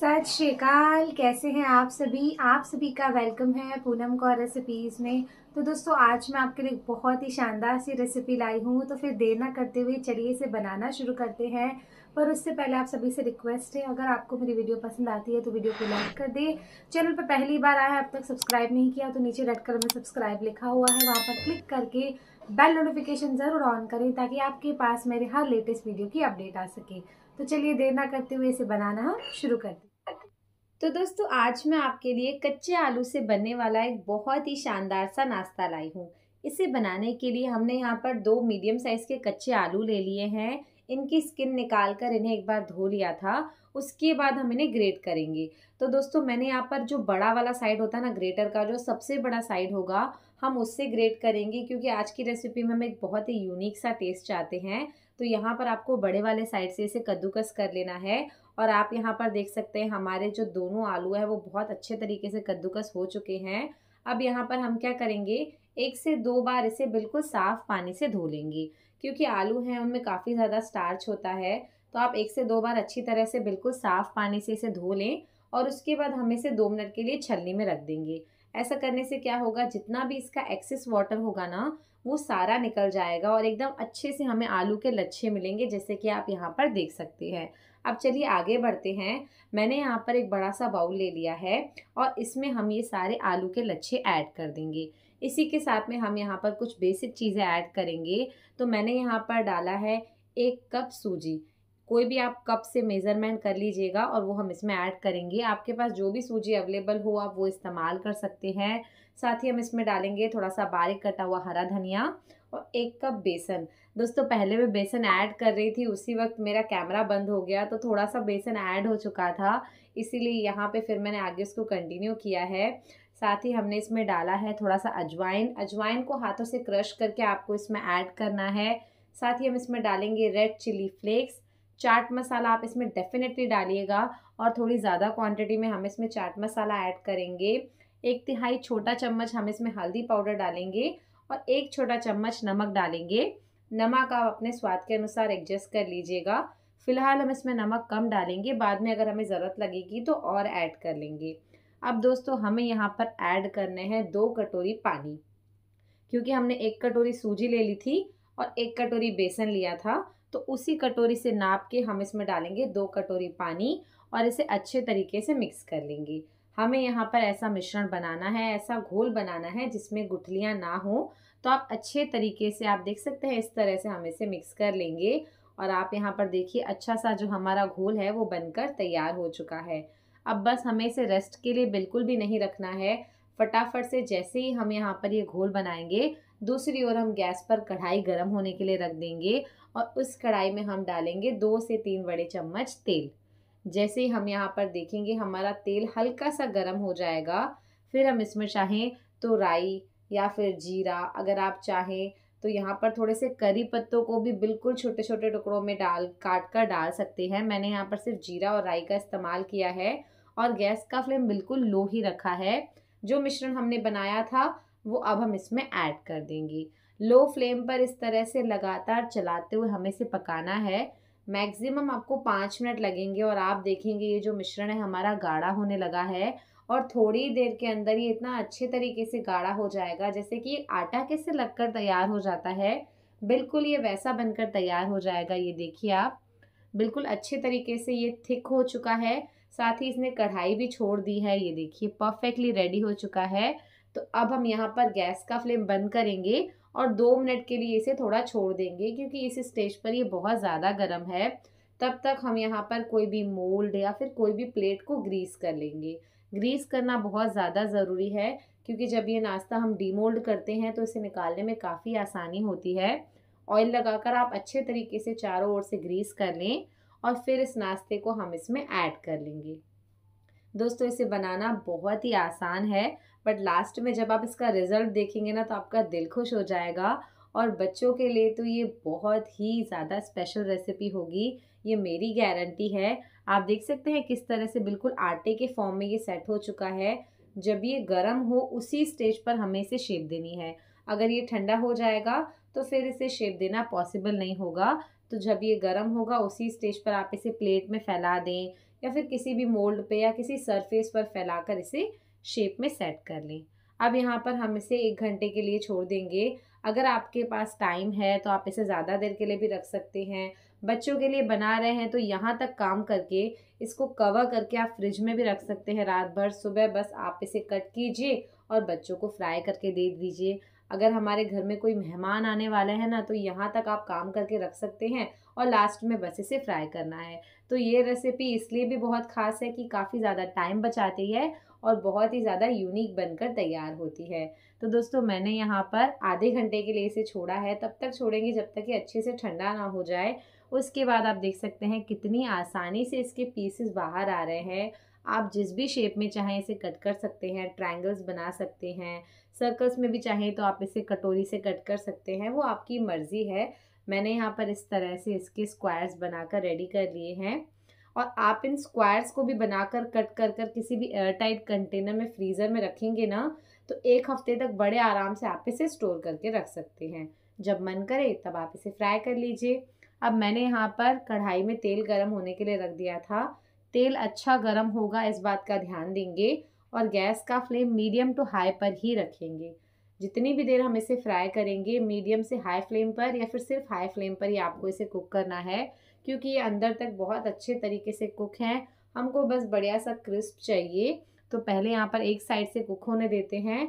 सत श्रीकाल कैसे हैं आप सभी आप सभी का वेलकम है पूनम कौर रेसिपीज़ में तो दोस्तों आज मैं आपके लिए बहुत ही शानदार सी रेसिपी लाई हूँ तो फिर देर ना करते हुए चलिए इसे बनाना शुरू करते हैं पर उससे पहले आप सभी से रिक्वेस्ट है अगर आपको मेरी वीडियो पसंद आती है तो वीडियो को लाइक कर दे चैनल पर पहली बार आया अब तक सब्सक्राइब नहीं किया तो नीचे रेड कलर में सब्सक्राइब लिखा हुआ है वहाँ पर क्लिक करके बेल नोटिफिकेशन ज़रूर ऑन करें ताकि आपके पास मेरे हर लेटेस्ट वीडियो की अपडेट आ सके तो चलिए देर ना करते हुए इसे बनाना हम शुरू कर दें तो दोस्तों आज मैं आपके लिए कच्चे आलू से बनने वाला एक बहुत ही शानदार सा नाश्ता लाई हूँ इसे बनाने के लिए हमने यहाँ पर दो मीडियम साइज़ के कच्चे आलू ले लिए हैं इनकी स्किन निकाल कर इन्हें एक बार धो लिया था उसके बाद हम इन्हें ग्रेट करेंगे तो दोस्तों मैंने यहाँ पर जो बड़ा वाला साइड होता है ना ग्रेटर का जो सबसे बड़ा साइड होगा हम उससे ग्रेट करेंगे क्योंकि आज की रेसिपी में हम एक बहुत ही यूनिक सा टेस्ट चाहते हैं तो यहाँ पर आपको बड़े वाले साइड से इसे कद्दूकस कर लेना है और आप यहाँ पर देख सकते हैं हमारे जो दोनों आलू है वो बहुत अच्छे तरीके से कद्दूकस हो चुके हैं अब यहाँ पर हम क्या करेंगे एक से दो बार इसे बिल्कुल साफ़ पानी से धो लेंगे क्योंकि आलू हैं उनमें काफ़ी ज़्यादा स्टार्च होता है तो आप एक से दो बार अच्छी तरह से बिल्कुल साफ़ पानी से इसे धो लें और उसके बाद हम इसे दो मिनट के लिए छलनी में रख देंगे ऐसा करने से क्या होगा जितना भी इसका एक्सेस वाटर होगा ना वो सारा निकल जाएगा और एकदम अच्छे से हमें आलू के लच्छे मिलेंगे जैसे कि आप यहाँ पर देख सकते हैं अब चलिए आगे बढ़ते हैं मैंने यहाँ पर एक बड़ा सा बाउल ले लिया है और इसमें हम ये सारे आलू के लच्छे ऐड कर देंगे इसी के साथ में हम यहाँ पर कुछ बेसिक चीज़ें ऐड करेंगे तो मैंने यहाँ पर डाला है एक कप सूजी कोई भी आप कप से मेज़रमेंट कर लीजिएगा और वो हम इसमें ऐड करेंगे आपके पास जो भी सूजी अवेलेबल हो आप वो इस्तेमाल कर सकते हैं साथ ही हम इसमें डालेंगे थोड़ा सा बारीक कटा हुआ हरा धनिया और एक कप बेसन दोस्तों पहले मैं बेसन ऐड कर रही थी उसी वक्त मेरा कैमरा बंद हो गया तो थोड़ा सा बेसन ऐड हो चुका था इसीलिए यहाँ पे फिर मैंने आगे इसको कंटिन्यू किया है साथ ही हमने इसमें डाला है थोड़ा सा अजवाइन अजवाइन को हाथों से क्रश करके आपको इसमें ऐड करना है साथ ही हम इसमें डालेंगे red chilli flakes chaat masala आप इसमें डेफिनेटली डालिएगा और थोड़ी ज़्यादा क्वांटिटी में हम इसमें चाट मसाला ऐड करेंगे एक तिहाई छोटा चम्मच हम इसमें हल्दी पाउडर डालेंगे और एक छोटा चम्मच नमक डालेंगे नमक आप अपने स्वाद के अनुसार एडजस्ट कर लीजिएगा फिलहाल हम इसमें नमक कम डालेंगे बाद में अगर हमें ज़रूरत लगेगी तो और ऐड कर लेंगे अब दोस्तों हमें यहाँ पर ऐड करने हैं दो कटोरी पानी क्योंकि हमने एक कटोरी सूजी ले ली थी और एक कटोरी बेसन लिया था तो उसी कटोरी से नाप के हम इसमें डालेंगे दो कटोरी पानी और इसे अच्छे तरीके से मिक्स कर लेंगे हमें यहाँ पर ऐसा मिश्रण बनाना है ऐसा घोल बनाना है जिसमें गुठलियाँ ना हो तो आप अच्छे तरीके से आप देख सकते हैं इस तरह से हम इसे मिक्स कर लेंगे और आप यहाँ पर देखिए अच्छा सा जो हमारा घोल है वो बनकर तैयार हो चुका है अब बस हमें इसे रेस्ट के लिए बिल्कुल भी नहीं रखना है फटाफट से जैसे ही हम यहाँ पर ये घोल बनाएंगे दूसरी ओर हम गैस पर कढ़ाई गर्म होने के लिए रख देंगे और उस कढ़ाई में हम डालेंगे दो से तीन बड़े चम्मच तेल जैसे ही हम यहाँ पर देखेंगे हमारा तेल हल्का सा गर्म हो जाएगा फिर हम इसमें चाहें तो राई या फिर जीरा अगर आप चाहें तो यहाँ पर थोड़े से करी पत्तों को भी बिल्कुल छोटे छोटे टुकड़ों में डाल काट कर डाल सकते हैं मैंने यहाँ पर सिर्फ जीरा और राई का इस्तेमाल किया है और गैस का फ्लेम बिल्कुल लो ही रखा है जो मिश्रण हमने बनाया था वो अब हम इसमें ऐड कर देंगे लो फ्लेम पर इस तरह से लगातार चलाते हुए हमें इसे पकाना है मैक्सिमम आपको पाँच मिनट लगेंगे और आप देखेंगे ये जो मिश्रण है हमारा गाढ़ा होने लगा है और थोड़ी देर के अंदर ये इतना अच्छे तरीके से गाढ़ा हो जाएगा जैसे कि आटा कैसे लगकर तैयार हो जाता है बिल्कुल ये वैसा बनकर तैयार हो जाएगा ये देखिए आप बिल्कुल अच्छे तरीके से ये थिक हो चुका है साथ ही इसने कढ़ाई भी छोड़ दी है ये देखिए परफेक्टली रेडी हो चुका है तो अब हम यहाँ पर गैस का फ्लेम बंद करेंगे और दो मिनट के लिए इसे थोड़ा छोड़ देंगे क्योंकि इस स्टेज पर ये बहुत ज़्यादा गर्म है तब तक हम यहाँ पर कोई भी मोल्ड या फिर कोई भी प्लेट को ग्रीस कर लेंगे ग्रीस करना बहुत ज़्यादा ज़रूरी है क्योंकि जब ये नाश्ता हम डीमोल्ड करते हैं तो इसे निकालने में काफ़ी आसानी होती है ऑयल लगाकर आप अच्छे तरीके से चारों ओर से ग्रीस कर लें और फिर इस नाश्ते को हम इसमें ऐड कर लेंगे दोस्तों इसे बनाना बहुत ही आसान है बट लास्ट में जब आप इसका रिज़ल्ट देखेंगे ना तो आपका दिल खुश हो जाएगा और बच्चों के लिए तो ये बहुत ही ज़्यादा स्पेशल रेसिपी होगी ये मेरी गारंटी है आप देख सकते हैं किस तरह से बिल्कुल आटे के फॉर्म में ये सेट हो चुका है जब ये गर्म हो उसी स्टेज पर हमें इसे शेप देनी है अगर ये ठंडा हो जाएगा तो फिर इसे शेप देना पॉसिबल नहीं होगा तो जब ये गर्म होगा उसी स्टेज पर आप इसे प्लेट में फैला दें या फिर किसी भी मोल्ड पे या किसी सरफेस पर फैलाकर इसे शेप में सेट कर लें अब यहाँ पर हम इसे एक घंटे के लिए छोड़ देंगे अगर आपके पास टाइम है तो आप इसे ज़्यादा देर के लिए भी रख सकते हैं बच्चों के लिए बना रहे हैं तो यहाँ तक काम करके इसको कवर करके आप फ्रिज में भी रख सकते हैं रात भर सुबह बस आप इसे कट कीजिए और बच्चों को फ्राई करके दे दीजिए अगर हमारे घर में कोई मेहमान आने वाले हैं ना तो यहाँ तक आप काम करके रख सकते हैं और लास्ट में बस इसे फ्राई करना है तो ये रेसिपी इसलिए भी बहुत खास है कि काफ़ी ज़्यादा टाइम बचाती है और बहुत ही ज़्यादा यूनिक बनकर तैयार होती है तो दोस्तों मैंने यहाँ पर आधे घंटे के लिए इसे छोड़ा है तब तक छोड़ेंगे जब तक ये अच्छे से ठंडा ना हो जाए उसके बाद आप देख सकते हैं कितनी आसानी से इसके पीसेस बाहर आ रहे हैं आप जिस भी शेप में चाहें इसे कट कर सकते हैं ट्रायंगल्स बना सकते हैं सर्कल्स में भी चाहें तो आप इसे कटोरी से कट कर सकते हैं वो आपकी मर्ज़ी है मैंने यहाँ पर इस तरह से इसके स्क्वायर्स बनाकर रेडी कर लिए हैं और आप इन स्क्वायर्स को भी बनाकर कट कर कर किसी भी एयर टाइट कंटेनर में फ्रीज़र में रखेंगे ना तो एक हफ्ते तक बड़े आराम से आप इसे स्टोर करके रख सकते हैं जब मन करे तब आप इसे फ्राई कर लीजिए अब मैंने यहाँ पर कढ़ाई में तेल गर्म होने के लिए रख दिया था तेल अच्छा गर्म होगा इस बात का ध्यान देंगे और गैस का फ्लेम मीडियम टू हाई पर ही रखेंगे जितनी भी देर हम इसे फ्राई करेंगे मीडियम से हाई फ्लेम पर या फिर सिर्फ हाई फ्लेम पर ही आपको इसे कुक करना है क्योंकि ये अंदर तक बहुत अच्छे तरीके से कुक हैं हमको बस बढ़िया सा क्रिस्प चाहिए तो पहले यहाँ पर एक साइड से कुक होने देते हैं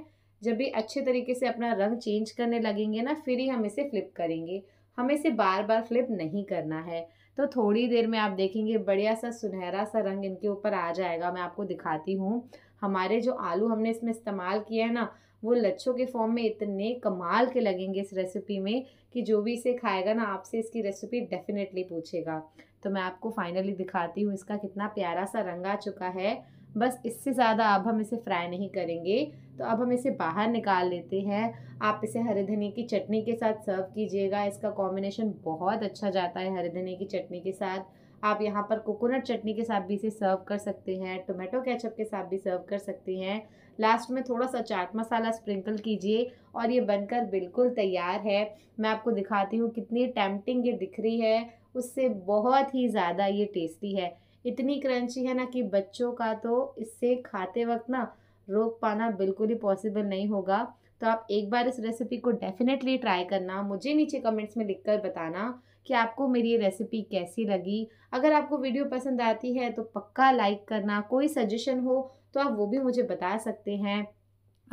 जब भी अच्छे तरीके से अपना रंग चेंज करने लगेंगे ना फिर ही हम इसे फ्लिप करेंगे हमें इसे बार बार फ्लिप नहीं करना है तो थोड़ी देर में आप देखेंगे बढ़िया सा सुनहरा सा रंग इनके ऊपर आ जाएगा मैं आपको दिखाती हूँ हमारे जो आलू हमने इसमें इस्तेमाल किया है ना वो लच्छों के फॉर्म में इतने कमाल के लगेंगे इस रेसिपी में कि जो भी इसे खाएगा ना आपसे इसकी रेसिपी डेफिनेटली पूछेगा तो मैं आपको फाइनली दिखाती हूँ इसका कितना प्यारा सा रंग आ चुका है बस इससे ज़्यादा अब हम इसे फ्राई नहीं करेंगे तो अब हम इसे बाहर निकाल लेते हैं आप इसे हरे धनिया की चटनी के साथ सर्व कीजिएगा इसका कॉम्बिनेशन बहुत अच्छा जाता है हरे धनिया की चटनी के साथ आप यहाँ पर कोकोनट चटनी के साथ भी इसे सर्व कर सकते हैं टोमेटो केचप के साथ भी सर्व कर सकते हैं लास्ट में थोड़ा सा चाट मसाला स्प्रिंकल कीजिए और ये बनकर बिल्कुल तैयार है मैं आपको दिखाती हूँ कितनी टैम्पटिंग ये दिख रही है उससे बहुत ही ज़्यादा ये टेस्टी है इतनी क्रंची है ना कि बच्चों का तो इससे खाते वक्त ना रोक पाना बिल्कुल ही पॉसिबल नहीं होगा तो आप एक बार इस रेसिपी को डेफिनेटली ट्राई करना मुझे नीचे कमेंट्स में लिखकर बताना कि आपको मेरी ये रेसिपी कैसी लगी अगर आपको वीडियो पसंद आती है तो पक्का लाइक करना कोई सजेशन हो तो आप वो भी मुझे बता सकते हैं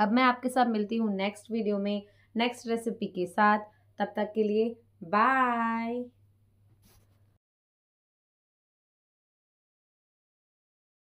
अब मैं आपके साथ मिलती हूँ नेक्स्ट वीडियो में नेक्स्ट रेसिपी के साथ तब तक के लिए बाय